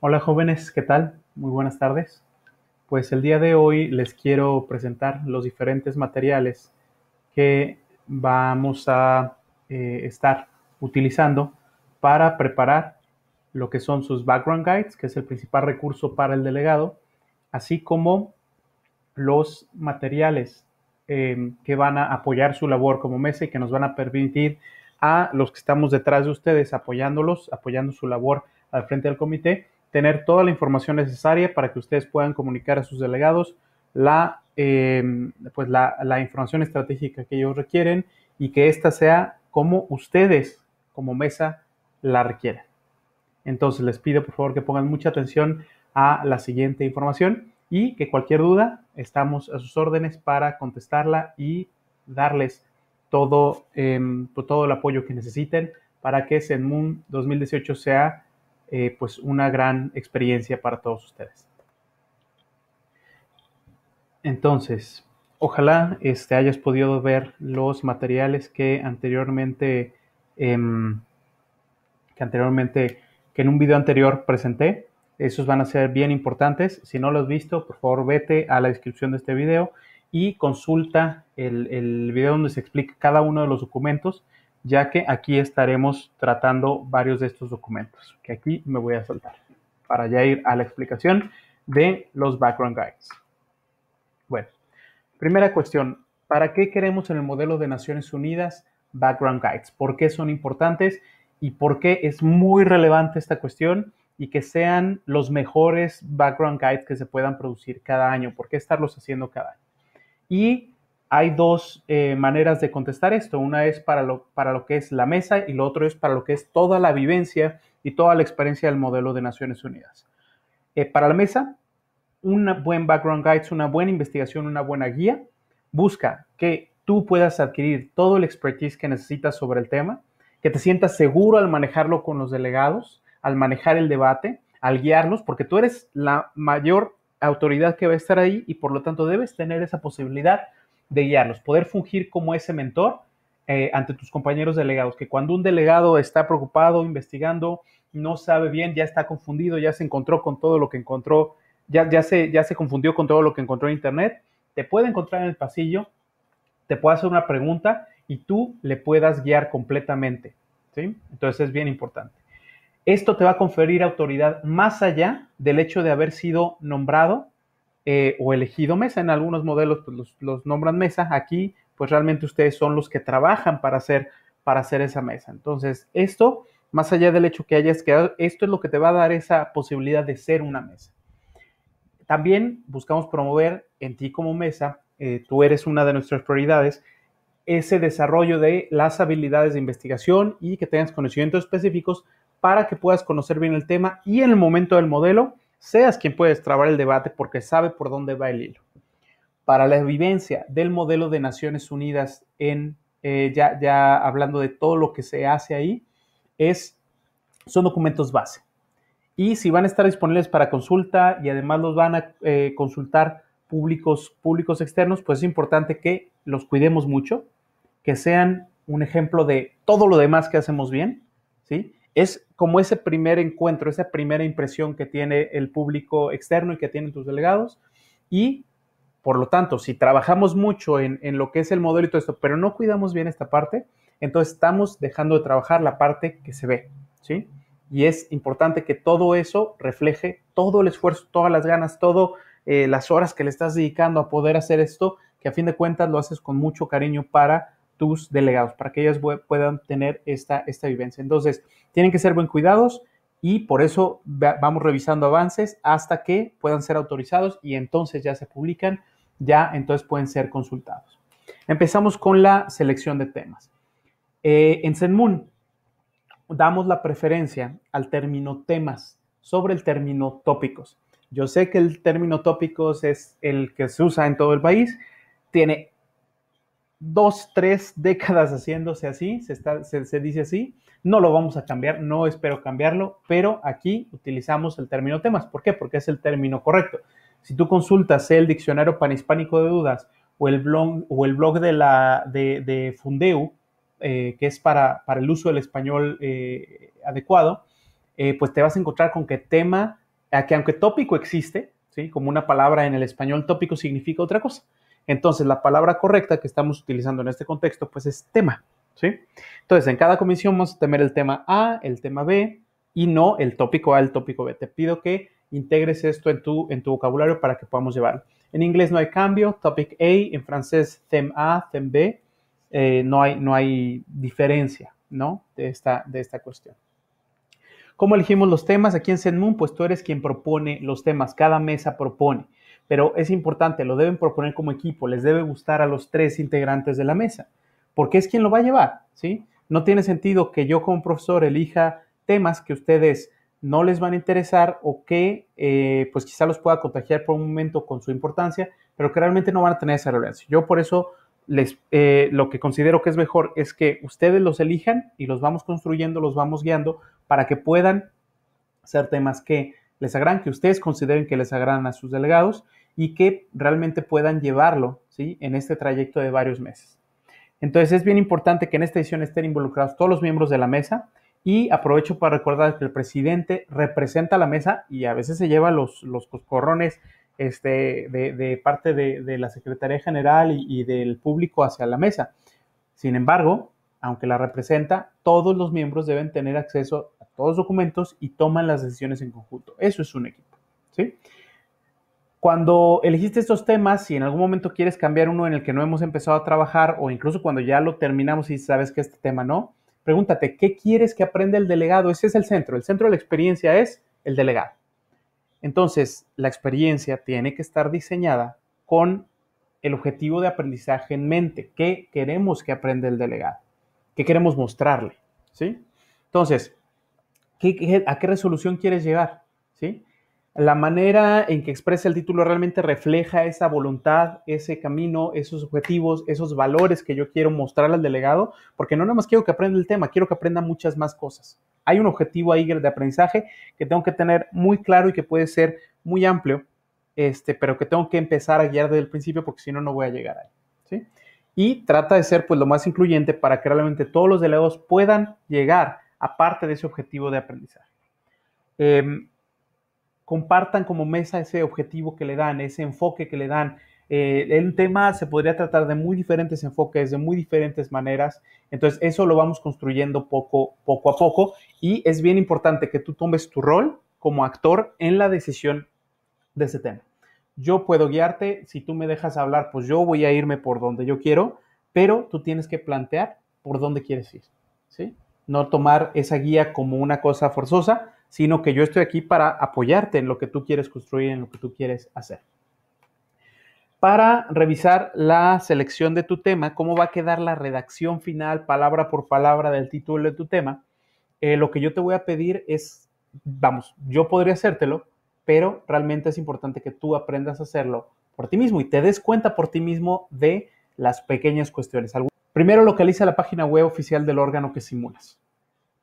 Hola jóvenes, ¿qué tal? Muy buenas tardes. Pues el día de hoy les quiero presentar los diferentes materiales que vamos a eh, estar utilizando para preparar lo que son sus background guides, que es el principal recurso para el delegado, así como los materiales em, que van a apoyar su labor como mesa y que nos van a permitir a los que estamos detrás de ustedes apoyándolos, apoyando su labor al frente del comité, tener toda la información necesaria para que ustedes puedan comunicar a sus delegados la, em, pues la, información estratégica que ellos requieren y que ésta sea como ustedes, como mesa, la requieran. Entonces les pido por favor que pongan mucha atención a la siguiente información y que cualquier duda estamos a sus órdenes para contestarla y darles todo, em, pues todo el apoyo que necesiten para que SenMUN 2018 sea eh, pues una gran experiencia para todos ustedes. Entonces, ojalá este, hayas podido ver los materiales que anteriormente, em, que anteriormente, que en un video anterior presenté. Esos van a ser bien importantes. Si no los has visto, por favor vete a la descripción de este video y consulta el, el video donde se explica cada uno de los documentos ya que aquí estaremos tratando varios de estos documentos, que aquí me voy a saltar, para ya ir a la explicación de los background guides. Bueno, primera cuestión, ¿para qué queremos en el modelo de Naciones Unidas background guides? ¿Por qué son importantes y por qué es muy relevante esta cuestión? y que sean los mejores background guides que se puedan producir cada año. ¿Por qué estarlos haciendo cada año? Y hay dos eh, maneras de contestar esto. Una es para lo, para lo que es la mesa y lo otro es para lo que es toda la vivencia y toda la experiencia del modelo de Naciones Unidas. Eh, para la mesa, un buen background guide, una buena investigación, una buena guía, busca que tú puedas adquirir todo el expertise que necesitas sobre el tema, que te sientas seguro al manejarlo con los delegados, al manejar el debate, al guiarlos, porque tú eres la mayor autoridad que va a estar ahí y por lo tanto debes tener esa posibilidad de guiarlos, poder fungir como ese mentor eh, ante tus compañeros delegados, que cuando un delegado está preocupado, investigando, no sabe bien, ya está confundido, ya se encontró con todo lo que encontró, ya, ya, se, ya se confundió con todo lo que encontró en Internet, te puede encontrar en el pasillo, te puede hacer una pregunta y tú le puedas guiar completamente. ¿sí? Entonces es bien importante. Esto te va a conferir autoridad más allá del hecho de haber sido nombrado eh, o elegido mesa. En algunos modelos pues, los, nombran mesa. Aquí, pues realmente ustedes son los que trabajan para hacer, para hacer esa mesa. Entonces, esto, más allá del hecho que hayas quedado, esto es lo que te va a dar esa posibilidad de ser una mesa. También buscamos promover en ti como mesa, eh, tú eres una de nuestras prioridades, ese desarrollo de las habilidades de investigación y que tengas conocimientos específicos para que puedas conocer bien el tema y en el momento del modelo seas quien puedes trabar el debate porque sabe por dónde va el hilo. Para la vivencia del modelo de Naciones Unidas en, eh, ya, ya hablando de todo lo que se hace ahí, es, son documentos base. Y si van a estar disponibles para consulta y además los van a eh, consultar públicos, públicos externos, pues es importante que los cuidemos mucho, que sean un ejemplo de todo lo demás que hacemos bien, ¿sí? Es como ese primer encuentro, esa primera impresión que tiene el público externo y que tienen tus delegados. Y, por lo tanto, si trabajamos mucho en, lo que es el modelo y todo esto, pero no cuidamos bien esta parte, entonces estamos dejando de trabajar la parte que se ve, ¿sí? Y es importante que todo eso refleje todo el esfuerzo, todas las ganas, todas eh, las horas que le estás dedicando a poder hacer esto, que a fin de cuentas lo haces con mucho cariño para tus delegados para que ellas puedan tener esta, esta vivencia. Entonces, tienen que ser buen cuidados y por eso vamos revisando avances hasta que puedan ser autorizados y entonces ya se publican, ya entonces pueden ser consultados. Empezamos con la selección de temas. Eh, en Zenmoon damos la preferencia al término temas sobre el término tópicos. Yo sé que el término tópicos es el que se usa en todo el país, tiene dos, tres décadas haciéndose así, se, dice así, no lo vamos a cambiar, no espero cambiarlo, pero aquí utilizamos el término temas. ¿Por qué? Porque es el término correcto. Si tú consultas el diccionario panhispánico de dudas o el blog, de, la, de, Fundeu, eh, que es para, el uso del español eh, adecuado, eh, pues te vas a encontrar con que tema, que aunque tópico existe, ¿sí? como una palabra en el español tópico significa otra cosa. Entonces, la palabra correcta que estamos utilizando en este contexto, pues es tema, ¿sí? Entonces, en cada comisión vamos a tener el tema A, el tema B y no el tópico A, el tópico B. Te pido que integres esto en tu, en tu vocabulario para que podamos llevarlo. En inglés no hay cambio, topic A, en francés theme A, theme B, eh, no, hay, no hay diferencia, ¿no? De esta, de esta cuestión. ¿Cómo elegimos los temas? Aquí en Zenmoon, pues tú eres quien propone los temas, cada mesa propone pero es importante, lo deben proponer como equipo, les debe gustar a los tres integrantes de la mesa, porque es quien lo va a llevar, ¿sí? No tiene sentido que yo como profesor elija temas que ustedes no les van a interesar o que eh, pues quizá los pueda contagiar por un momento con su importancia, pero que realmente no van a tener esa relevancia. Yo por eso les, eh, lo que considero que es mejor es que ustedes los elijan y los vamos construyendo, los vamos guiando para que puedan ser temas que les agradan, que ustedes consideren que les agradan a sus delegados y que realmente puedan llevarlo ¿sí? en este trayecto de varios meses. Entonces es bien importante que en esta edición estén involucrados todos los miembros de la mesa y aprovecho para recordar que el presidente representa la mesa y a veces se lleva los, los coscorrones este, de, parte de, la Secretaría General y, y del público hacia la mesa. Sin embargo, aunque la representa, todos los miembros deben tener acceso a todos los documentos y toman las decisiones en conjunto. Eso es un equipo. ¿sí? Cuando elegiste estos temas, si en algún momento quieres cambiar uno en el que no hemos empezado a trabajar o incluso cuando ya lo terminamos y sabes que este tema no, pregúntate, ¿qué quieres que aprenda el delegado? Ese es el centro. El centro de la experiencia es el delegado. Entonces, la experiencia tiene que estar diseñada con el objetivo de aprendizaje en mente. ¿Qué queremos que aprenda el delegado? ¿Qué queremos mostrarle? ¿Sí? Entonces, a qué resolución quieres llegar? ¿Sí? la manera en que expresa el título realmente refleja esa voluntad, ese camino, esos objetivos, esos valores que yo quiero mostrar al delegado, porque no nada más quiero que aprenda el tema, quiero que aprenda muchas más cosas. Hay un objetivo ahí de aprendizaje que tengo que tener muy claro y que puede ser muy amplio, este, pero que tengo que empezar a guiar desde el principio porque si no, no voy a llegar ahí. Y trata de ser pues lo más incluyente para que realmente todos los delegados puedan llegar a parte de ese objetivo de aprendizaje. Em, compartan como mesa ese objetivo que le dan, ese enfoque que le dan. Eh, el tema se podría tratar de muy diferentes enfoques, de muy diferentes maneras. Entonces, eso lo vamos construyendo poco, poco a poco. Y es bien importante que tú tomes tu rol como actor en la decisión de ese tema. Yo puedo guiarte, si tú me dejas hablar, pues yo voy a irme por donde yo quiero, pero tú tienes que plantear por dónde quieres ir. ¿sí? No tomar esa guía como una cosa forzosa, sino que yo estoy aquí para apoyarte en lo que tú quieres construir, en lo que tú quieres hacer. Para revisar la selección de tu tema, cómo va a quedar la redacción final, palabra por palabra del título de tu tema, eh, lo que yo te voy a pedir es, vamos, yo podría hacértelo, pero realmente es importante que tú aprendas a hacerlo por ti mismo y te des cuenta por ti mismo de las pequeñas cuestiones. Primero localiza la página web oficial del órgano que simulas.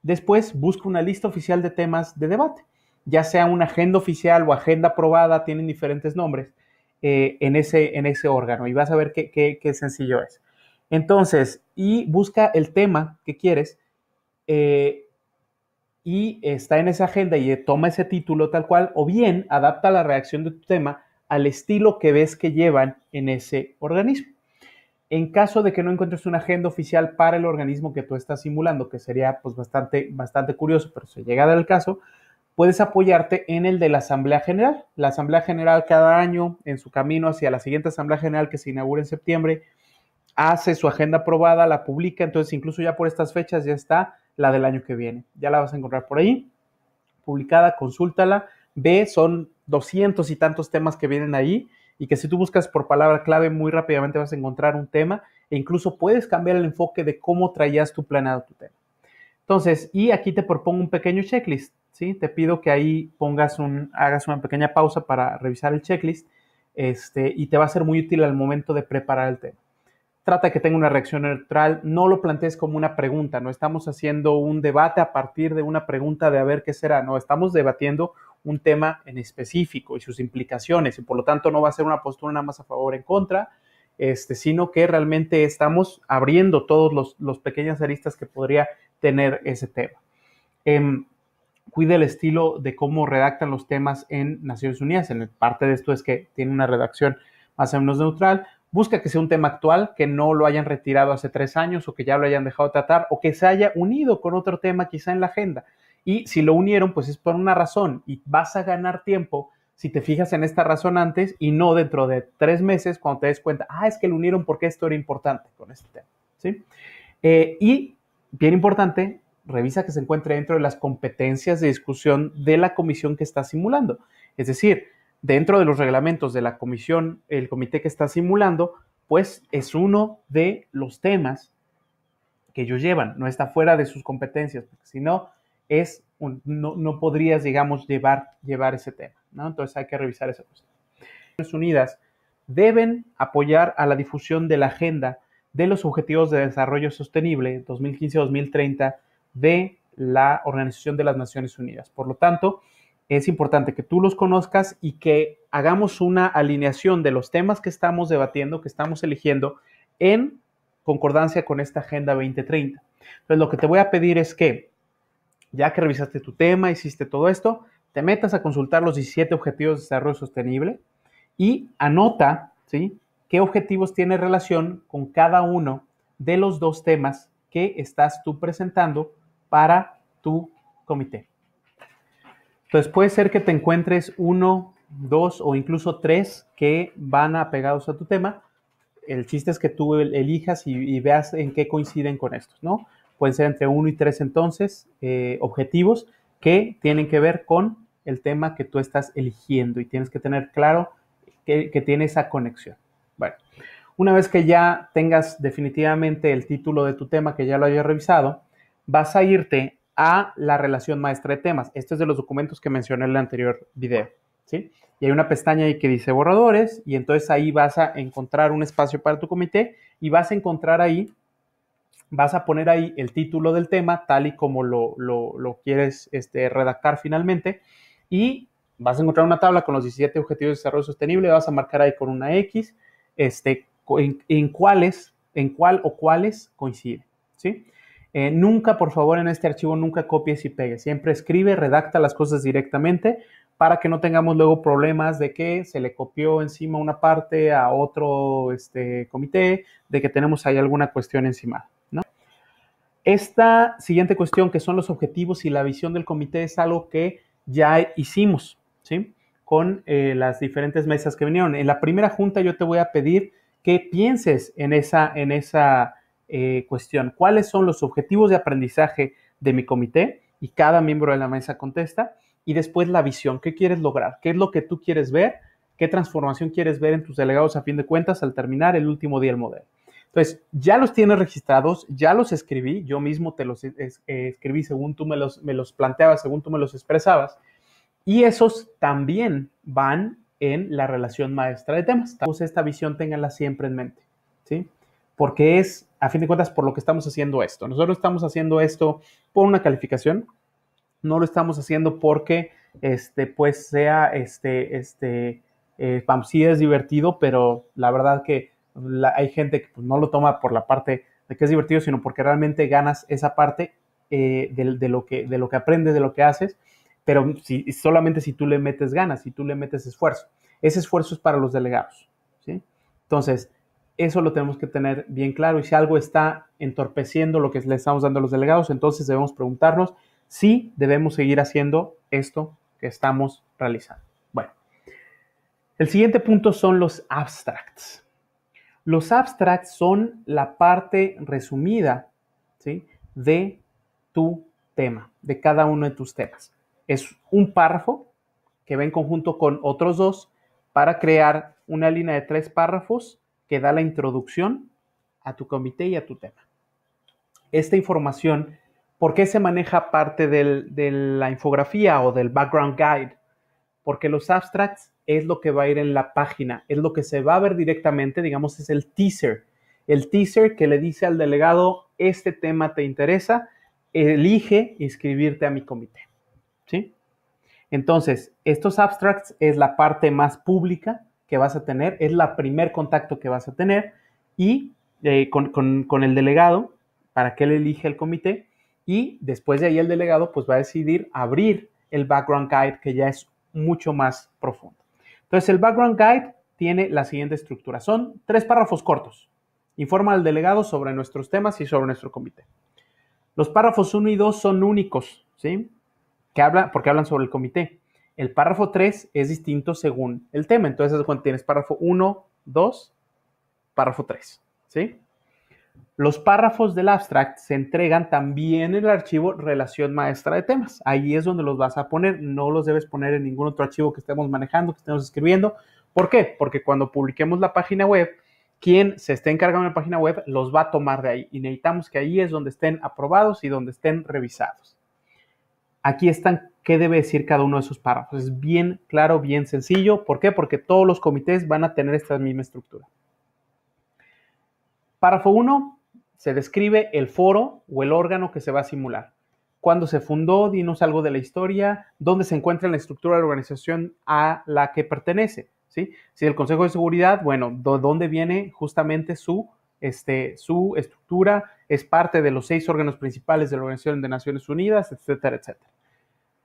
Después busca una lista oficial de temas de debate, ya sea una agenda oficial o agenda aprobada, tienen diferentes nombres eh, en, ese, en ese órgano y vas a ver qué, sencillo es. Entonces, y busca el tema que quieres eh, y está en esa agenda y toma ese título tal cual, o bien adapta la reacción de tu tema al estilo que ves que llevan en ese organismo. En caso de que no encuentres una agenda oficial para el organismo que tú estás simulando, que sería pues bastante, bastante curioso, pero si llega el caso, puedes apoyarte en el de la Asamblea General. La Asamblea General cada año, en su camino hacia la siguiente Asamblea General que se inaugura en septiembre, hace su agenda aprobada, la publica, entonces incluso ya por estas fechas ya está la del año que viene. Ya la vas a encontrar por ahí, publicada, consúltala, ve, son doscientos y tantos temas que vienen ahí y que si tú buscas por palabra clave muy rápidamente vas a encontrar un tema e incluso puedes cambiar el enfoque de cómo traías tu planeado tu tema. Entonces, y aquí te propongo un pequeño checklist, ¿sí? Te pido que ahí pongas un, hagas una pequeña pausa para revisar el checklist este, y te va a ser muy útil al momento de preparar el tema. Trata que tenga una reacción neutral, no lo plantees como una pregunta, no estamos haciendo un debate a partir de una pregunta de a ver qué será, no, estamos debatiendo un tema en específico y sus implicaciones, y por lo tanto no va a ser una postura nada más a favor o en contra, este, sino que realmente estamos abriendo todos los, pequeños pequeñas aristas que podría tener ese tema. Cuida em, cuide el estilo de cómo redactan los temas en Naciones Unidas. En parte de esto es que tiene una redacción más o menos neutral, Busca que sea un tema actual, que no lo hayan retirado hace tres años o que ya lo hayan dejado tratar o que se haya unido con otro tema quizá en la agenda. Y si lo unieron, pues es por una razón y vas a ganar tiempo si te fijas en esta razón antes y no dentro de tres meses cuando te des cuenta, ah, es que lo unieron porque esto era importante con este tema. ¿sí? Eh, y, bien importante, revisa que se encuentre dentro de las competencias de discusión de la comisión que está simulando. Es decir, dentro de los reglamentos de la comisión, el comité que está simulando, pues es uno de los temas que ellos llevan, no está fuera de sus competencias, porque si no, es no, podrías, digamos, llevar, llevar ese tema, Entonces hay que revisar esa cuestión. Naciones Unidas deben apoyar a la difusión de la agenda de los Objetivos de Desarrollo Sostenible 2015-2030 de la Organización de las Naciones Unidas. Por lo tanto, es importante que tú los conozcas y que hagamos una alineación de los temas que estamos debatiendo, que estamos eligiendo, en concordancia con esta Agenda 2030. Entonces, lo que te voy a pedir es que, ya que revisaste tu tema, hiciste todo esto, te metas a consultar los 17 Objetivos de Desarrollo Sostenible y anota, ¿sí? ¿Qué objetivos tiene relación con cada uno de los dos temas que estás tú presentando para tu comité? Entonces puede ser que te encuentres uno, dos o incluso tres que van apegados a tu tema. El chiste es que tú elijas y, veas en qué coinciden con estos, ¿no? Pueden ser entre uno y tres entonces eh, objetivos que tienen que ver con el tema que tú estás eligiendo y tienes que tener claro que, que tiene esa conexión. Bueno, una vez que ya tengas definitivamente el título de tu tema, que ya lo hayas revisado, vas a irte a la relación maestra de temas. Este es de los documentos que mencioné en el anterior video. ¿sí? Y hay una pestaña ahí que dice borradores y entonces ahí vas a encontrar un espacio para tu comité y vas a encontrar ahí, vas a poner ahí el título del tema tal y como lo, quieres este, redactar finalmente y vas a encontrar una tabla con los 17 objetivos de desarrollo sostenible, vas a marcar ahí con una X este, en, cuáles, en cuál o cuáles coincide. ¿sí? Eh, nunca, por favor, en este archivo, nunca copies y pegues. Siempre escribe, redacta las cosas directamente para que no tengamos luego problemas de que se le copió encima una parte a otro este, comité, de que tenemos ahí alguna cuestión encima. Esta siguiente cuestión, que son los objetivos y la visión del comité, es algo que ya hicimos, ¿sí? Con eh, las diferentes mesas que vinieron. En la primera junta yo te voy a pedir que pienses en esa, en esa eh, cuestión, ¿cuáles son los objetivos de aprendizaje de mi comité? Y cada miembro de la mesa contesta. Y después la visión, ¿qué quieres lograr? ¿Qué es lo que tú quieres ver? ¿Qué transformación quieres ver en tus delegados a fin de cuentas al terminar el último día del modelo? Entonces, ya los tienes registrados, ya los escribí, yo mismo te los eh, escribí según tú me los, me los planteabas, según tú me los expresabas, y esos también van en la relación maestra de temas. Entonces, esta visión ténganla siempre en mente, ¿sí? Porque es a fin de cuentas, por lo que estamos haciendo esto. Nosotros estamos haciendo esto por una calificación, no lo estamos haciendo porque, este, pues sea, este, este, eh, vamos, sí es divertido, pero la verdad que hay gente que pues, no lo toma por la parte de que es divertido, sino porque realmente ganas esa parte eh, de, lo que, de lo que aprendes, de lo que haces, pero si, solamente si tú le metes ganas, si tú le metes esfuerzo. Ese esfuerzo es para los delegados, ¿sí? Entonces, eso lo tenemos que tener bien claro y si algo está entorpeciendo lo que le estamos dando a los delegados, entonces debemos preguntarnos si debemos seguir haciendo esto que estamos realizando. Bueno, el siguiente punto son los abstracts. Los abstracts son la parte resumida ¿sí? de tu tema, de cada uno de tus temas. Es un párrafo que va en conjunto con otros dos para crear una línea de tres párrafos que da la introducción a tu comité y a tu tema. Esta información, ¿por qué se maneja parte de la infografía o del background guide? Porque los abstracts es lo que va a ir en la página, es lo que se va a ver directamente, digamos, es el teaser. El teaser que le dice al delegado, este tema te interesa, elige inscribirte a mi comité. ¿Sí? Entonces, estos abstracts es la parte más pública, que vas a tener, es la primer contacto que vas a tener y eh, con, el delegado para que él elige el comité y después de ahí el delegado pues va a decidir abrir el background guide que ya es mucho más profundo. Entonces el background guide tiene la siguiente estructura. Son tres párrafos cortos. Informa al delegado sobre nuestros temas y sobre nuestro comité. Los párrafos 1 y 2 son únicos, ¿sí? Que habla, porque hablan sobre el comité. El párrafo 3 es distinto según el tema. Entonces, cuando tienes párrafo 1, 2, párrafo 3. ¿sí? Los párrafos del abstract se entregan también en el archivo relación maestra de temas. Ahí es donde los vas a poner. No los debes poner en ningún otro archivo que estemos manejando, que estemos escribiendo. ¿Por qué? Porque cuando publiquemos la página web, quien se esté encargando de la página web los va a tomar de ahí. Y necesitamos que ahí es donde estén aprobados y donde estén revisados aquí están qué debe decir cada uno de esos párrafos. Es bien claro, bien sencillo. ¿Por qué? Porque todos los comités van a tener esta misma estructura. Párrafo 1. Se describe el foro o el órgano que se va a simular. ¿Cuándo se fundó? Dinos algo de la historia. ¿Dónde se encuentra la estructura de la organización a la que pertenece? ¿Sí? Si el Consejo de Seguridad, bueno, ¿dónde viene justamente su, este, su estructura? Es parte de los seis órganos principales de la Organización de Naciones Unidas, etcétera, etcétera.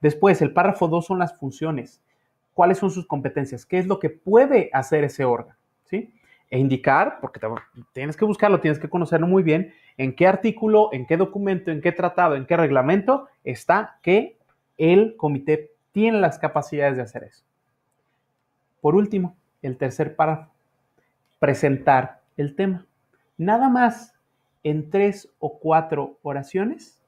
Después, el párrafo 2 son las funciones. ¿Cuáles son sus competencias? ¿Qué es lo que puede hacer ese órgano? ¿Sí? E indicar, porque tienes que buscarlo, tienes que conocerlo muy bien, en qué artículo, en qué documento, en qué tratado, en qué reglamento está que el comité tiene las capacidades de hacer eso. Por último, el tercer párrafo, presentar el tema. Nada más en tres o cuatro oraciones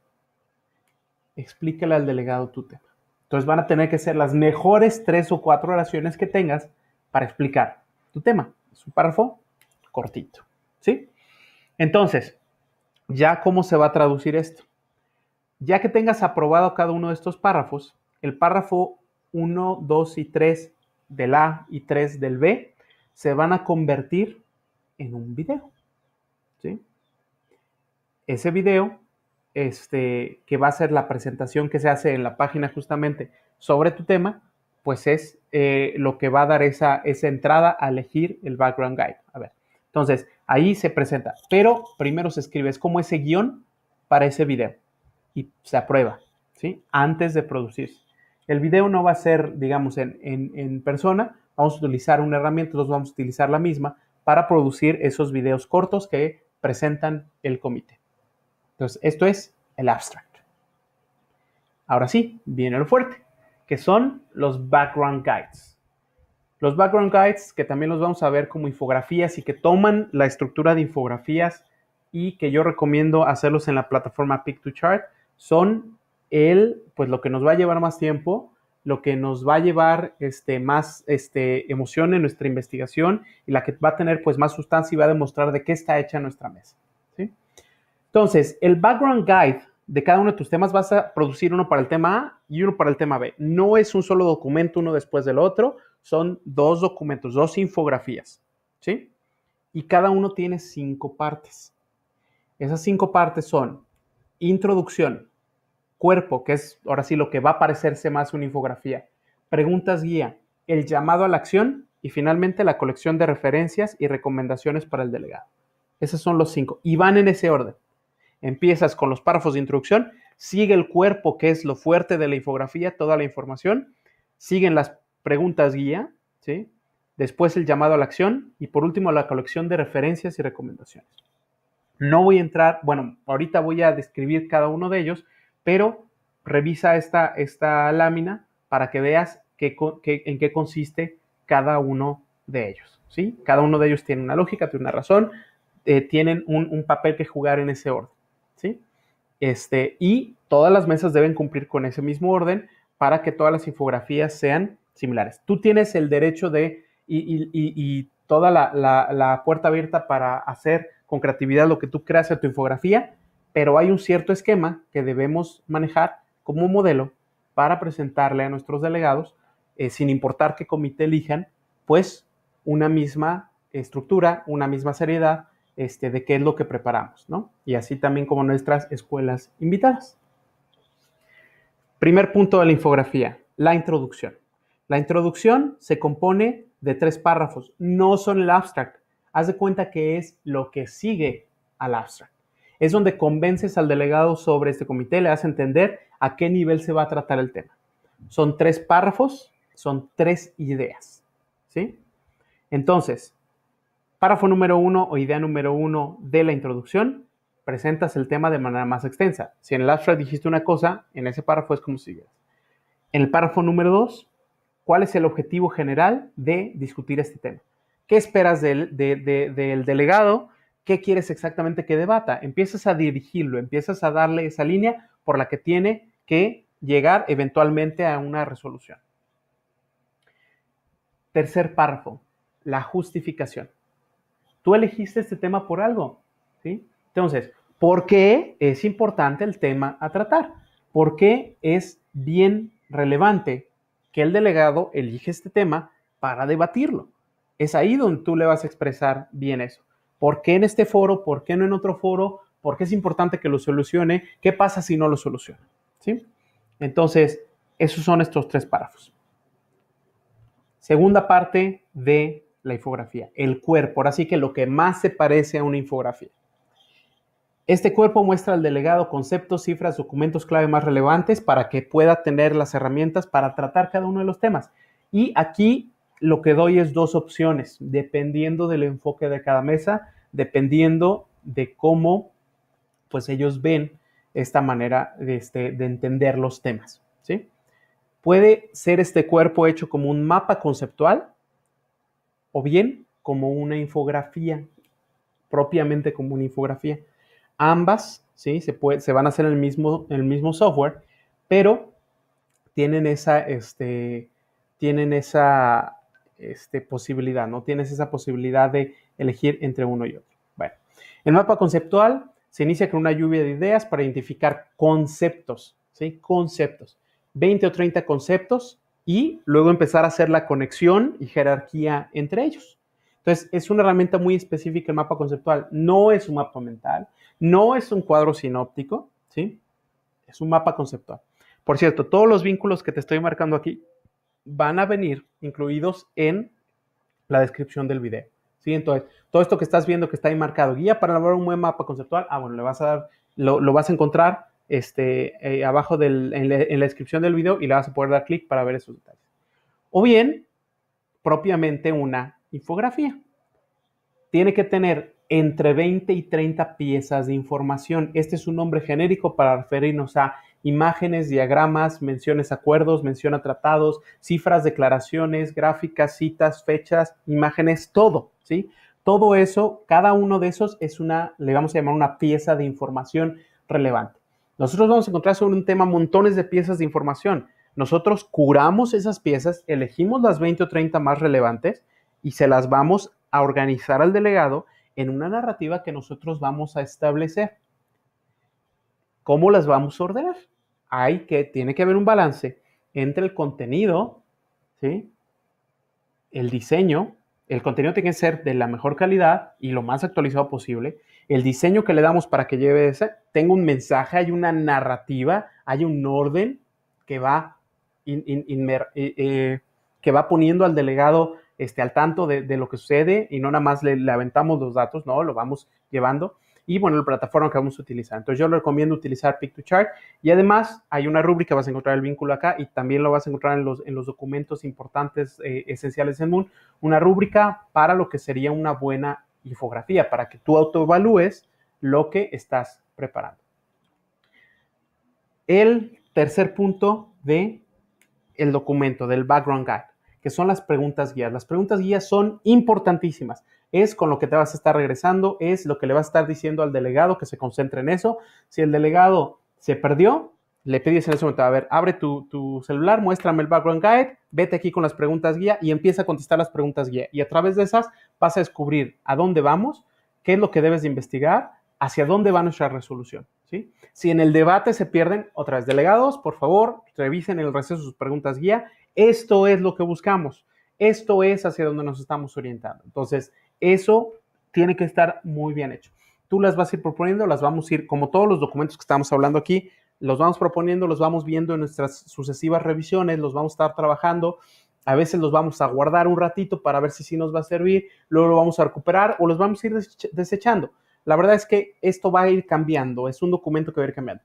explícale al delegado tu tema. Entonces van a tener que ser las mejores tres o cuatro oraciones que tengas para explicar tu tema. Es un párrafo cortito, ¿sí? Entonces, ya cómo se va a traducir esto. Ya que tengas aprobado cada uno de estos párrafos, el párrafo 1, 2 y 3 del A y 3 del B se van a convertir en un video. ¿sí? Ese video este, que va a ser la presentación que se hace en la página justamente sobre tu tema, pues es eh, lo que va a dar esa, esa entrada a elegir el background guide. A ver, entonces ahí se presenta, pero primero se escribe, es como ese guión para ese video y se aprueba, ¿sí? Antes de producirse. El video no va a ser, digamos, en, en persona, vamos a utilizar una herramienta, nosotros vamos a utilizar la misma para producir esos videos cortos que presentan el comité. Entonces, esto es el abstract. Ahora sí, viene lo fuerte, que son los background guides. Los background guides, que también los vamos a ver como infografías y que toman la estructura de infografías y que yo recomiendo hacerlos en la plataforma Pick2Chart, son el, pues lo que nos va a llevar más tiempo, lo que nos va a llevar este, más este, emoción en nuestra investigación y la que va a tener pues más sustancia y va a demostrar de qué está hecha nuestra mesa. Entonces, el background guide de cada uno de tus temas vas a producir uno para el tema A y uno para el tema B. No es un solo documento uno después del otro, son dos documentos, dos infografías, ¿sí? Y cada uno tiene cinco partes. Esas cinco partes son introducción, cuerpo, que es ahora sí lo que va a parecerse más una infografía, preguntas guía, el llamado a la acción y finalmente la colección de referencias y recomendaciones para el delegado. Esos son los cinco y van en ese orden empiezas con los párrafos de introducción, sigue el cuerpo, que es lo fuerte de la infografía, toda la información, siguen las preguntas guía, ¿sí? después el llamado a la acción y por último la colección de referencias y recomendaciones. No voy a entrar, bueno, ahorita voy a describir cada uno de ellos, pero revisa esta, esta lámina para que veas qué, en qué consiste cada uno de ellos. ¿sí? Cada uno de ellos tiene una lógica, tiene una razón, eh, tienen un papel que jugar en ese orden. ¿sí? Este, y todas las mesas deben cumplir con ese mismo orden para que todas las infografías sean similares. Tú tienes el derecho de y, toda la, puerta abierta para hacer con creatividad lo que tú creas en tu infografía, pero hay un cierto esquema que debemos manejar como modelo para presentarle a nuestros delegados, eh, sin importar qué comité elijan, pues una misma estructura, una misma seriedad, este, de qué es lo que preparamos, ¿no? Y así también como nuestras escuelas invitadas. Primer punto de la infografía, la introducción. La introducción se compone de tres párrafos, no son el abstract. Haz de cuenta que es lo que sigue al abstract. Es donde convences al delegado sobre este comité, le das a entender a qué nivel se va a tratar el tema. Son tres párrafos, son tres ideas, ¿sí? Entonces, Párrafo número uno o idea número uno de la introducción, presentas el tema de manera más extensa. Si en el abstract dijiste una cosa, en ese párrafo es como sigues. En el párrafo número dos, ¿cuál es el objetivo general de discutir este tema? ¿Qué esperas del, del delegado? ¿Qué quieres exactamente que debata? Empiezas a dirigirlo, empiezas a darle esa línea por la que tiene que llegar eventualmente a una resolución. Tercer párrafo, la justificación. Tú elegiste este tema por algo, ¿sí? Entonces, ¿por qué es importante el tema a tratar? ¿Por qué es bien relevante que el delegado elige este tema para debatirlo? Es ahí donde tú le vas a expresar bien eso. ¿Por qué en este foro? ¿Por qué no en otro foro? ¿Por qué es importante que lo solucione? ¿Qué pasa si no lo soluciona? ¿Sí? Entonces, esos son estos tres párrafos. Segunda parte de la infografía, el cuerpo, así que lo que más se parece a una infografía. Este cuerpo muestra al delegado conceptos, cifras, documentos clave más relevantes para que pueda tener las herramientas para tratar cada uno de los temas. Y aquí lo que doy es dos opciones, dependiendo del enfoque de cada mesa, dependiendo de cómo pues ellos ven esta manera de, este, de entender los temas. ¿sí? Puede ser este cuerpo hecho como un mapa conceptual o bien como una infografía, propiamente como una infografía. Ambas ¿sí? se, puede, se van a hacer en el mismo, el mismo software, pero tienen esa, este, tienen esa este, posibilidad, ¿no? Tienes esa posibilidad de elegir entre uno y otro. Bueno, el mapa conceptual se inicia con una lluvia de ideas para identificar conceptos, ¿sí? Conceptos. 20 o 30 conceptos y luego empezar a hacer la conexión y jerarquía entre ellos. Entonces, es una herramienta muy específica el mapa conceptual. No es un mapa mental, no es un cuadro sinóptico, ¿sí? Es un mapa conceptual. Por cierto, todos los vínculos que te estoy marcando aquí van a venir incluidos en la descripción del video. ¿sí? Entonces, todo esto que estás viendo que está ahí marcado, guía para elaborar un buen mapa conceptual, ah, bueno, le vas a dar, lo, lo vas a encontrar este, eh, abajo en, la descripción del video y le vas a poder dar clic para ver esos detalles. O bien, propiamente una infografía. Tiene que tener entre 20 y 30 piezas de información. Este es un nombre genérico para referirnos a imágenes, diagramas, menciones, acuerdos, mención a tratados, cifras, declaraciones, gráficas, citas, fechas, imágenes, todo, Todo eso, cada uno de esos es una, le vamos a llamar una pieza de información relevante. Nosotros vamos a encontrar sobre un tema montones de piezas de información. Nosotros curamos esas piezas, elegimos las 20 o 30 más relevantes y se las vamos a organizar al delegado en una narrativa que nosotros vamos a establecer. ¿Cómo las vamos a ordenar? Hay que, tiene que haber un balance entre el contenido, ¿sí? el diseño, el contenido tiene que ser de la mejor calidad y lo más actualizado posible, el diseño que le damos para que lleve ese, tenga un mensaje, hay una narrativa, hay un orden que va, eh, eh, que va poniendo al delegado este, al tanto de, lo que sucede y no nada más le, aventamos los datos, no, lo vamos llevando. Y bueno, la plataforma que vamos a utilizar. Entonces yo le recomiendo utilizar Pick to Chart y además hay una rúbrica, vas a encontrar el vínculo acá y también lo vas a encontrar en los, en los documentos importantes, eh, esenciales en Moon, una rúbrica para lo que sería una buena infografía para que tú autoevalúes lo que estás preparando. El tercer punto de el documento del background guide, que son las preguntas guías. Las preguntas guías son importantísimas. Es con lo que te vas a estar regresando, es lo que le vas a estar diciendo al delegado que se concentre en eso. Si el delegado se perdió, le pedí en ese momento, a ver, abre tu, celular, muéstrame el background guide, vete aquí con las preguntas guía y empieza a contestar las preguntas guía. Y a través de esas vas a descubrir a dónde vamos, qué es lo que debes de investigar, hacia dónde va nuestra resolución. ¿sí? Si en el debate se pierden, otra vez, delegados, por favor, revisen en el receso sus preguntas guía. Esto es lo que buscamos. Esto es hacia dónde nos estamos orientando. Entonces, eso tiene que estar muy bien hecho. Tú las vas a ir proponiendo, las vamos a ir, como todos los documentos que estamos hablando aquí, los vamos proponiendo, los vamos viendo en nuestras sucesivas revisiones, los vamos a estar trabajando. A veces los vamos a guardar un ratito para ver si sí nos va a servir, luego lo vamos a recuperar o los vamos a ir desechando. La verdad es que esto va a ir cambiando, es un documento que va a ir cambiando.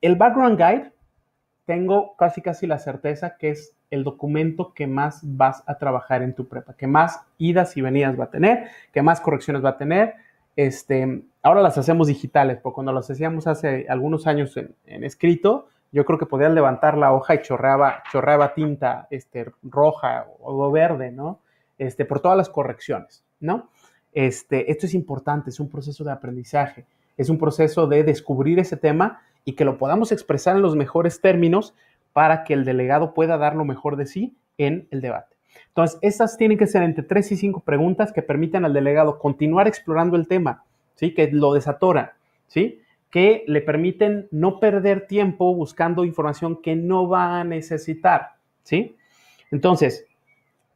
El Background Guide, tengo casi casi la certeza que es el documento que más vas a trabajar en tu prepa, que más idas y venidas va a tener, que más correcciones va a tener, este, ahora las hacemos digitales, porque cuando las hacíamos hace algunos años en, escrito, yo creo que podían levantar la hoja y chorreaba, tinta este, roja o, verde, ¿no? Este, por todas las correcciones, ¿no? Este, esto es importante, es un proceso de aprendizaje, es un proceso de descubrir ese tema y que lo podamos expresar en los mejores términos para que el delegado pueda dar lo mejor de sí en el debate. Entonces, esas tienen que ser entre tres y cinco preguntas que permitan al delegado continuar explorando el tema, ¿sí? Que lo desatora, ¿sí? Que le permiten no perder tiempo buscando información que no va a necesitar, ¿sí? Entonces,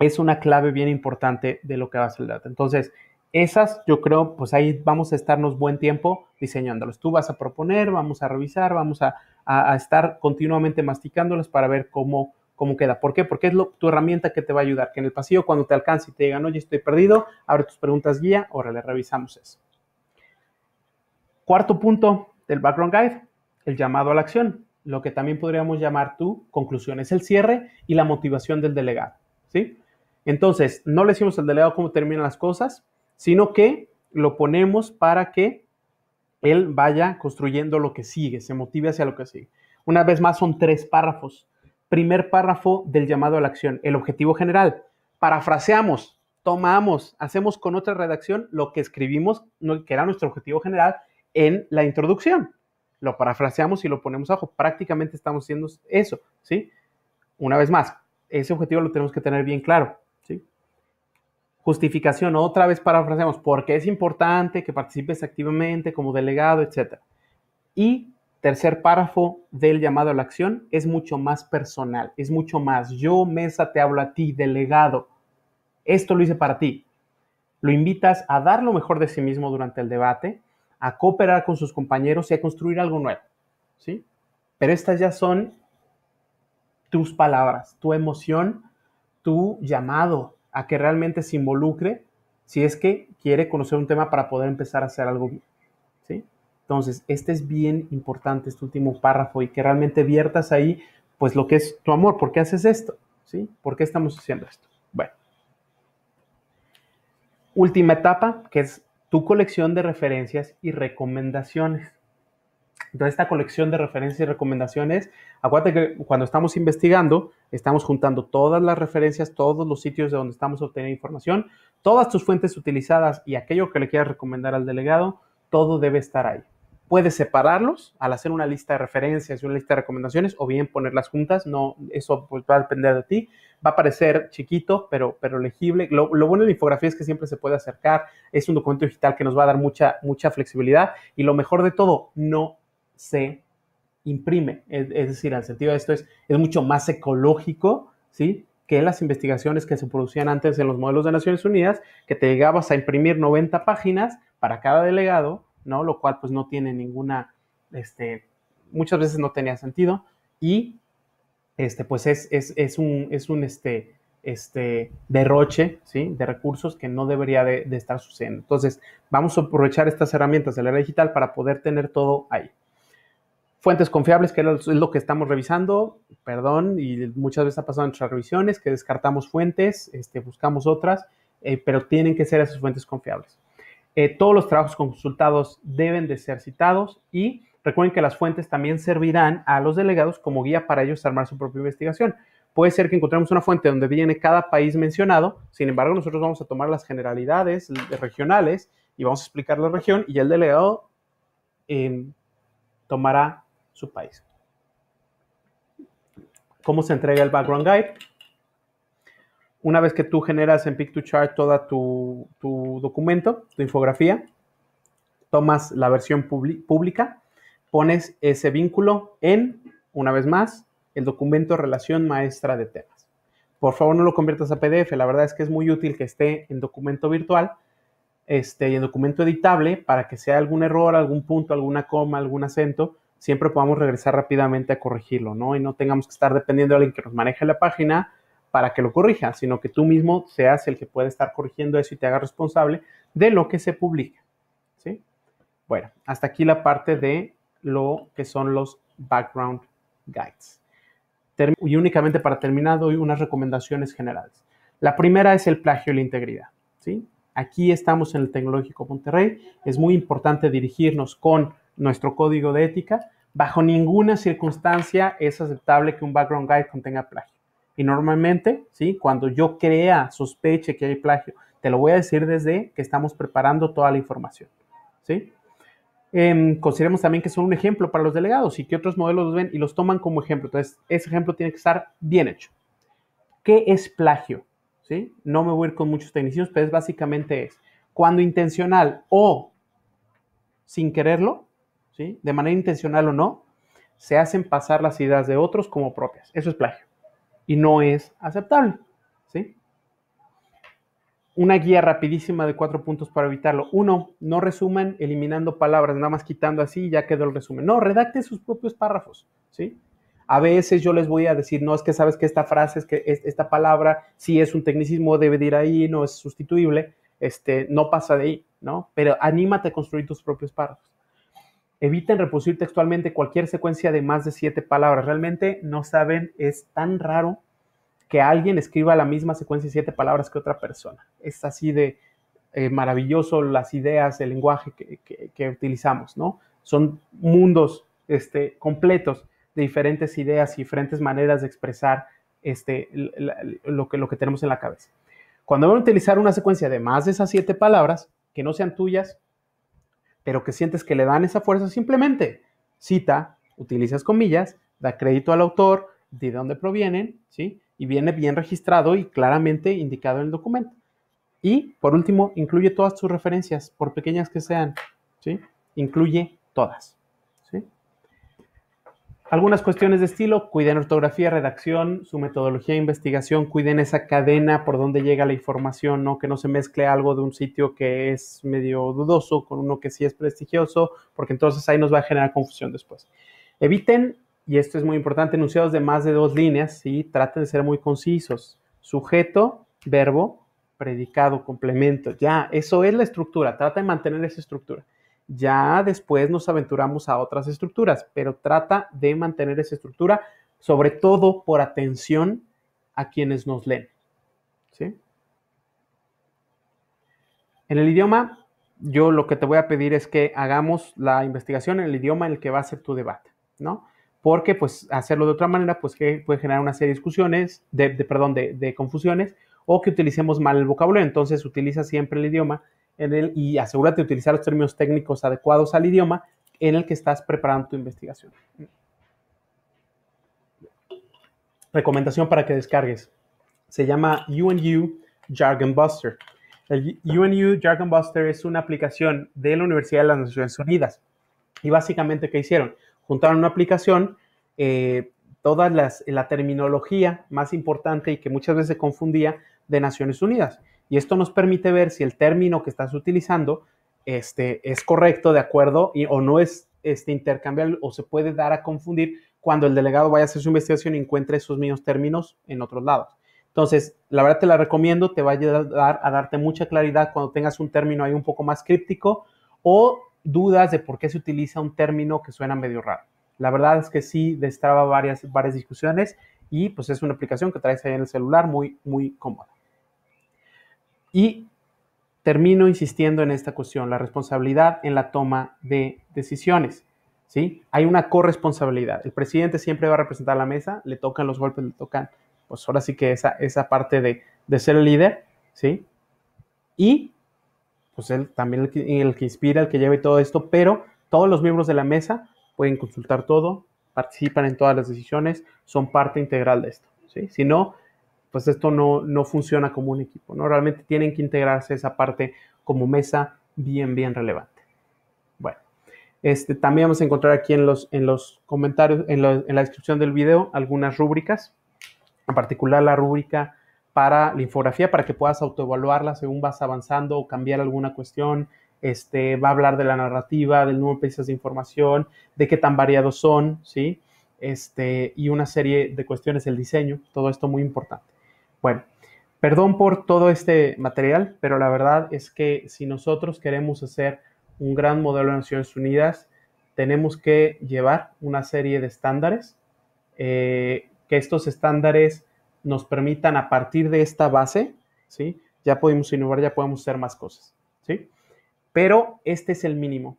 es una clave bien importante de lo que va a ser Entonces, esas, yo creo, pues ahí vamos a estarnos buen tiempo diseñándolos. Tú vas a proponer, vamos a revisar, vamos a, a estar continuamente masticándolas para ver cómo, cómo queda. ¿Por qué? Porque es tu herramienta que te va a ayudar, que en el pasillo cuando te alcance y te digan, oye, estoy perdido, abre tus preguntas guía, le revisamos eso. Cuarto punto del background guide, el llamado a la acción, lo que también podríamos llamar tu conclusión, es el cierre y la motivación del delegado, ¿sí? Entonces, no le decimos al delegado cómo terminan las cosas, sino que lo ponemos para que él vaya construyendo lo que sigue, se motive hacia lo que sigue. Una vez más, son tres párrafos primer párrafo del llamado a la acción, el objetivo general. Parafraseamos, tomamos, hacemos con otra redacción lo que escribimos, que era nuestro objetivo general, en la introducción. Lo parafraseamos y lo ponemos abajo. Prácticamente estamos haciendo eso, ¿sí? Una vez más, ese objetivo lo tenemos que tener bien claro, ¿sí? Justificación, otra vez parafraseamos, porque es importante que participes activamente como delegado, etc. Y tercer párrafo del llamado a la acción es mucho más personal, es mucho más. Yo, mesa, te hablo a ti, delegado. Esto lo hice para ti. Lo invitas a dar lo mejor de sí mismo durante el debate, a cooperar con sus compañeros y a construir algo nuevo. ¿sí? Pero estas ya son tus palabras, tu emoción, tu llamado a que realmente se involucre si es que quiere conocer un tema para poder empezar a hacer algo. ¿sí? Entonces, este es bien importante, este último párrafo, y que realmente viertas ahí, pues lo que es tu amor, ¿por qué haces esto? ¿Sí? ¿Por qué estamos haciendo esto? Bueno. Última etapa, que es tu colección de referencias y recomendaciones. Entonces, esta colección de referencias y recomendaciones, acuérdate que cuando estamos investigando, estamos juntando todas las referencias, todos los sitios de donde estamos obteniendo información, todas tus fuentes utilizadas y aquello que le quieras recomendar al delegado, todo debe estar ahí puedes separarlos al hacer una lista de referencias y una lista de recomendaciones o bien ponerlas juntas, no, eso pues, va a depender de ti, va a parecer chiquito, pero, pero legible. Lo, bueno de la infografía es que siempre se puede acercar, es un documento digital que nos va a dar mucha, mucha flexibilidad y lo mejor de todo, no se imprime, es, decir, al sentido de esto es, es mucho más ecológico, ¿sí? que las investigaciones que se producían antes en los modelos de Naciones Unidas, que te llegabas a imprimir 90 páginas para cada delegado lo cual pues no tiene ninguna, este, muchas veces no tenía sentido y este, pues es, un, es un este, este derroche ¿sí? de recursos que no debería de, estar sucediendo. Entonces, vamos a aprovechar estas herramientas de la era digital para poder tener todo ahí. Fuentes confiables, que es lo que estamos revisando, perdón, y muchas veces ha pasado en nuestras revisiones, que descartamos fuentes, este, buscamos otras, eh, pero tienen que ser esas fuentes confiables. Eh, todos los trabajos consultados deben de ser citados y recuerden que las fuentes también servirán a los delegados como guía para ellos armar su propia investigación. Puede ser que encontremos una fuente donde viene cada país mencionado, sin embargo nosotros vamos a tomar las generalidades regionales y vamos a explicar la región y el delegado em, tomará su país. ¿Cómo se entrega el Background Guide? una vez que tú generas en pic 2 chart toda tu, tu, documento, tu infografía, tomas la versión pública, pones ese vínculo en, una vez más, el documento relación maestra de temas. Por favor, no lo conviertas a PDF. La verdad es que es muy útil que esté en documento virtual este, y en documento editable para que sea algún error, algún punto, alguna coma, algún acento, siempre podamos regresar rápidamente a corregirlo, ¿no? Y no tengamos que estar dependiendo de alguien que nos maneje la página para que lo corrija, sino que tú mismo seas el que puede estar corrigiendo eso y te haga responsable de lo que se publica. ¿sí? Bueno, hasta aquí la parte de lo que son los background guides. y únicamente para terminar doy unas recomendaciones generales. La primera es el plagio y la integridad. ¿sí? Aquí estamos en el Tecnológico Monterrey. Es muy importante dirigirnos con nuestro código de ética. Bajo ninguna circunstancia es aceptable que un background guide contenga plagio. Y normalmente, ¿sí? Cuando yo crea, sospeche que hay plagio, te lo voy a decir desde que estamos preparando toda la información, ¿sí? Em, consideremos también que son un ejemplo para los delegados y que otros modelos los ven y los toman como ejemplo. Entonces, ese ejemplo tiene que estar bien hecho. ¿Qué es plagio? ¿Sí? No me voy a ir con muchos tecnicismos, pero es básicamente es cuando intencional o sin quererlo, ¿sí? de manera intencional o no, se hacen pasar las ideas de otros como propias. Eso es plagio y no es aceptable. ¿sí? Una guía rapidísima de cuatro puntos para evitarlo. Uno, no resuman eliminando palabras, nada más quitando así ya quedó el resumen. No, redacte sus propios párrafos. ¿sí? A veces yo les voy a decir, no, es que sabes que esta frase, es que esta palabra, si es un tecnicismo, debe de ir ahí, no es sustituible, este, no pasa de ahí, ¿no? Pero anímate a construir tus propios párrafos. Eviten reproducir textualmente cualquier secuencia de más de siete palabras. Realmente no saben, es tan raro que alguien escriba la misma secuencia de siete palabras que otra persona. Es así de eh, maravilloso las ideas, el lenguaje que, utilizamos, ¿no? Son mundos este, completos de diferentes ideas y diferentes maneras de expresar este, lo, que, lo que tenemos en la cabeza. Cuando van a utilizar una secuencia de más de esas siete palabras, que no sean tuyas, pero que sientes que le dan esa fuerza, simplemente cita, utilizas comillas, da crédito al autor, de dónde provienen, ¿sí? Y viene bien registrado y claramente indicado en el documento. Y, por último, incluye todas tus referencias, por pequeñas que sean, ¿sí? Incluye todas. Algunas cuestiones de estilo, cuiden ortografía, redacción, su metodología de investigación, cuiden esa cadena por donde llega la información, ¿no? que no se mezcle algo de un sitio que es medio dudoso con uno que sí es prestigioso, porque entonces ahí nos va a generar confusión después. Eviten, y esto es muy importante, enunciados de más de dos líneas, traten de ser muy concisos. Sujeto, verbo, predicado, complemento, ya, eso es la estructura, trata de mantener esa estructura. Ya después nos aventuramos a otras estructuras, pero trata de mantener esa estructura, sobre todo por atención a quienes nos leen. ¿sí? En el idioma, yo lo que te voy a pedir es que hagamos la investigación en el idioma en el que va a ser tu debate, ¿no? Porque pues hacerlo de otra manera pues que puede generar una serie de discusiones, de, perdón, de confusiones o que utilicemos mal el vocabulario. Entonces utiliza siempre el idioma en el, y asegúrate de utilizar los términos técnicos adecuados al idioma en el que estás preparando tu investigación. Recomendación para que descargues. Se llama UNU Jargon Buster. El UNU Jargon Buster es una aplicación de la Universidad de las Naciones Unidas. Y básicamente, ¿qué hicieron? Juntaron una aplicación, eh, toda la terminología más importante y que muchas veces se confundía de Naciones Unidas. Y esto nos permite ver si el término que estás utilizando este, es correcto, de acuerdo, y, o no es este, intercambiable o se puede dar a confundir cuando el delegado vaya a hacer su investigación y encuentre esos mismos términos en otros lados. Entonces, la verdad te la recomiendo, te va a ayudar a darte mucha claridad cuando tengas un término ahí un poco más críptico o dudas de por qué se utiliza un término que suena medio raro. La verdad es que sí destraba varias, varias discusiones y pues es una aplicación que traes ahí en el celular muy, muy cómoda. Y termino insistiendo en esta cuestión, la responsabilidad en la toma de decisiones. ¿sí? Hay una corresponsabilidad. El presidente siempre va a representar a la mesa, le tocan los golpes, le tocan, pues ahora sí que esa, esa parte de, ser el líder, ¿sí? Y pues él también el que, el que inspira, el que lleva todo esto, pero todos los miembros de la mesa pueden consultar todo, participan en todas las decisiones, son parte integral de esto. ¿sí? Si no, pues esto no, funciona como un equipo, ¿no? Realmente tienen que integrarse esa parte como mesa bien, bien relevante. Bueno, este, también vamos a encontrar aquí en los, en los comentarios, en, la descripción del video, algunas rúbricas, en particular la rúbrica para la infografía, para que puedas autoevaluarla según vas avanzando o cambiar alguna cuestión. Este, va a hablar de la narrativa, del número de piezas de información, de qué tan variados son, ¿sí? Este, y una serie de cuestiones, el diseño, todo esto muy importante. Bueno, perdón por todo este material, pero la verdad es que si nosotros queremos hacer un gran modelo de Naciones Unidas, tenemos que llevar una serie de estándares, eh, que estos estándares nos permitan a partir de esta base, ¿sí? Ya podemos innovar, ya podemos hacer más cosas, ¿sí? Pero este es el mínimo.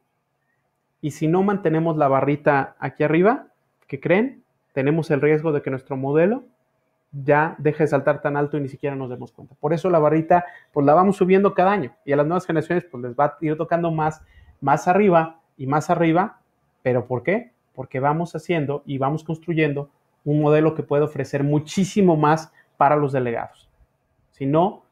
Y si no mantenemos la barrita aquí arriba, ¿qué creen? Tenemos el riesgo de que nuestro modelo ya deje de saltar tan alto y ni siquiera nos demos cuenta. Por eso la barrita, pues la vamos subiendo cada año y a las nuevas generaciones, pues les va a ir tocando más, más arriba y más arriba. ¿Pero por qué? Porque vamos haciendo y vamos construyendo un modelo que puede ofrecer muchísimo más para los delegados. Si no,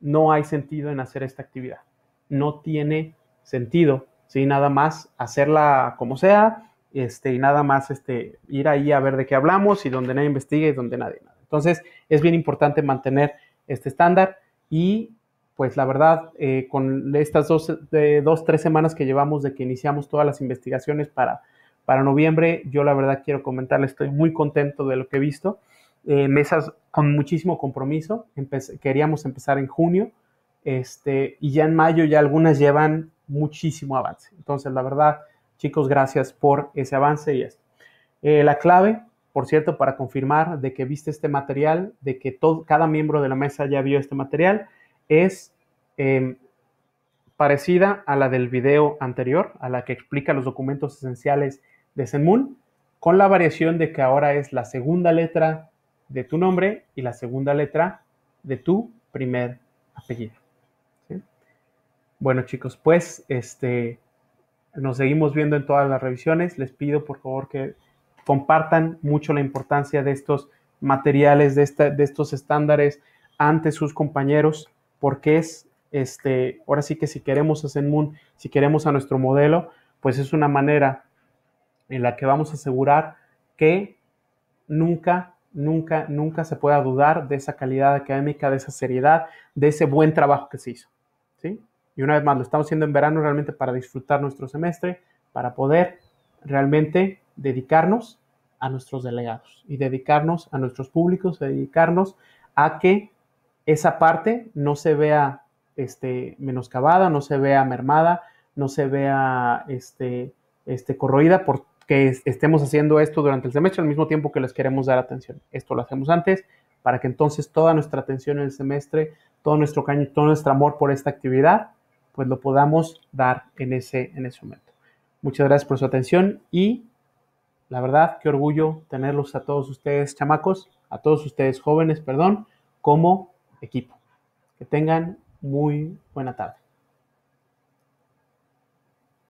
no hay sentido en hacer esta actividad. No tiene sentido, si Nada más hacerla como sea, este, y nada más este, ir ahí a ver de qué hablamos y donde nadie investiga y donde nadie nada. Entonces, es bien importante mantener este estándar y pues la verdad, eh, con estas dos, de, dos, tres semanas que llevamos de que iniciamos todas las investigaciones para, para noviembre, yo la verdad quiero comentarle estoy muy contento de lo que he visto. Eh, mesas con muchísimo compromiso, queríamos empezar en junio, este, y ya en mayo ya algunas llevan muchísimo avance. Entonces, la verdad, chicos, gracias por ese avance y esto. Eh, la clave, por cierto, para confirmar de que viste este material, de que todo, cada miembro de la mesa ya vio este material, es em, parecida a la del video anterior, a la que explica los documentos esenciales de Zenmun, con la variación de que ahora es la segunda letra de tu nombre y la segunda letra de tu primer apellido. Bueno, chicos, pues este, nos seguimos viendo en todas las revisiones. Les pido por favor que compartan mucho la importancia de estos materiales, de, de estos estándares ante sus compañeros, porque es, este, ahora sí que si queremos a Zenmoon, si queremos a nuestro modelo, pues es una manera en la que vamos a asegurar que nunca, nunca, nunca se pueda dudar de esa calidad académica, de esa seriedad, de ese buen trabajo que se hizo. ¿sí? Y una vez más, lo estamos haciendo en verano realmente para disfrutar nuestro semestre, para poder realmente dedicarnos a nuestros delegados y dedicarnos a nuestros públicos, dedicarnos a que esa parte no se vea este, menoscabada, no se vea mermada, no se vea este, este, corroída porque estemos haciendo esto durante el semestre al mismo tiempo que les queremos dar atención. Esto lo hacemos antes para que entonces toda nuestra atención en el semestre, todo nuestro caño, todo nuestro amor por esta actividad, pues lo podamos dar en ese, en ese momento. Muchas gracias por su atención y la verdad, qué orgullo tenerlos a todos ustedes, chamacos, a todos ustedes jóvenes, perdón, como equipo. Que tengan muy buena tarde.